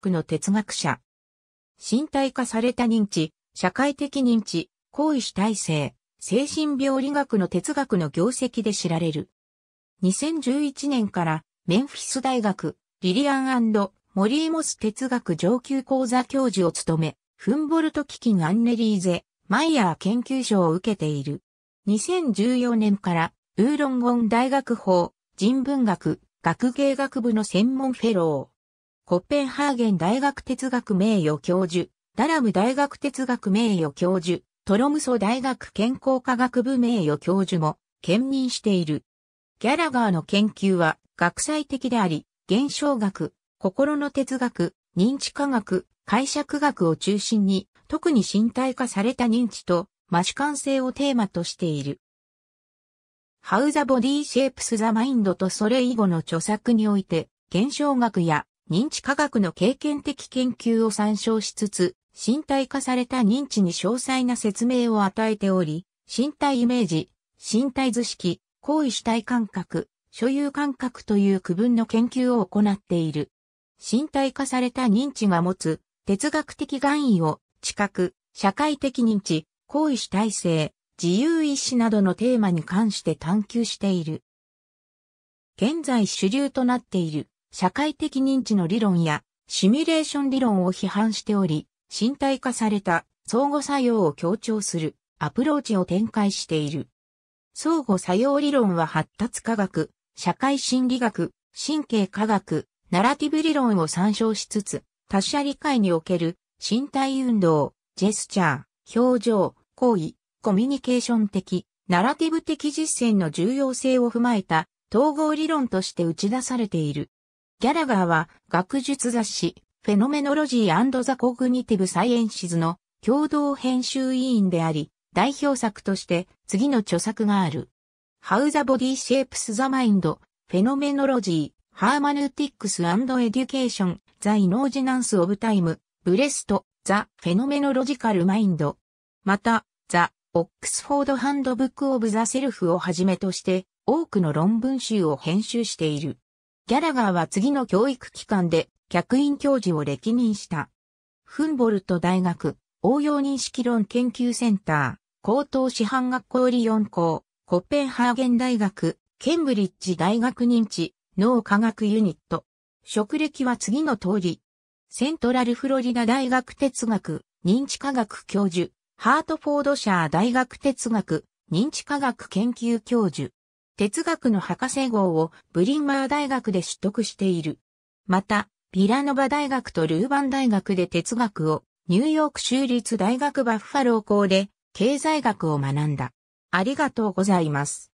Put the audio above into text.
クの哲学者。身体化された認知、社会的認知、行為主体性、精神病理学の哲学の業績で知られる。2011年からメンフィス大学リリアンモリーモス哲学上級講座教授を務め、フンボルト基金アンネリーゼ、マイヤー研究賞を受けている。2014年からウーロンゴン大学法人文学学芸学部の専門フェロー。コッペンハーゲン大学哲学名誉教授、ダラム大学哲学名誉教授、トロムソ大学健康科学部名誉教授も兼任している。ギャラガーの研究は学際的であり、現象学、心の哲学、認知科学、解釈学を中心に、特に身体化された認知と、マシ完性をテーマとしている。How the Body Shapes the Mind とそれ以後の著作において、現象学や認知科学の経験的研究を参照しつつ、身体化された認知に詳細な説明を与えており、身体イメージ、身体図式、行為主体感覚、所有感覚という区分の研究を行っている。身体化された認知が持つ哲学的含意を知覚、社会的認知、行為主体性、自由意志などのテーマに関して探求している。現在主流となっている社会的認知の理論やシミュレーション理論を批判しており、身体化された相互作用を強調するアプローチを展開している。相互作用理論は発達科学、社会心理学、神経科学、ナラティブ理論を参照しつつ、他者理解における身体運動、ジェスチャー、表情、行為、コミュニケーション的、ナラティブ的実践の重要性を踏まえた統合理論として打ち出されている。ギャラガーは学術雑誌フェノメノロジーザ・コグニティブ・サイエンシズの共同編集委員であり、代表作として次の著作がある。How the Body Shapes the Mind, Phenomenology, Hermeneutics and Education, The Inogenance of Time, Breast, The Phenomenological Mind。また、The Oxford Handbook of the Self をはじめとして多くの論文集を編集している。ギャラガーは次の教育機関で客員教授を歴任した。フンボルト大学、応用認識論研究センター、高等師範学校理4校、コッペンハーゲン大学、ケンブリッジ大学認知、脳科学ユニット。職歴は次の通り。セントラルフロリダ大学哲学、認知科学教授、ハートフォードシャー大学哲学、認知科学研究教授。哲学の博士号をブリンマー大学で取得している。また、ビラノバ大学とルーバン大学で哲学を、ニューヨーク州立大学バッファロー校で経済学を学んだ。ありがとうございます。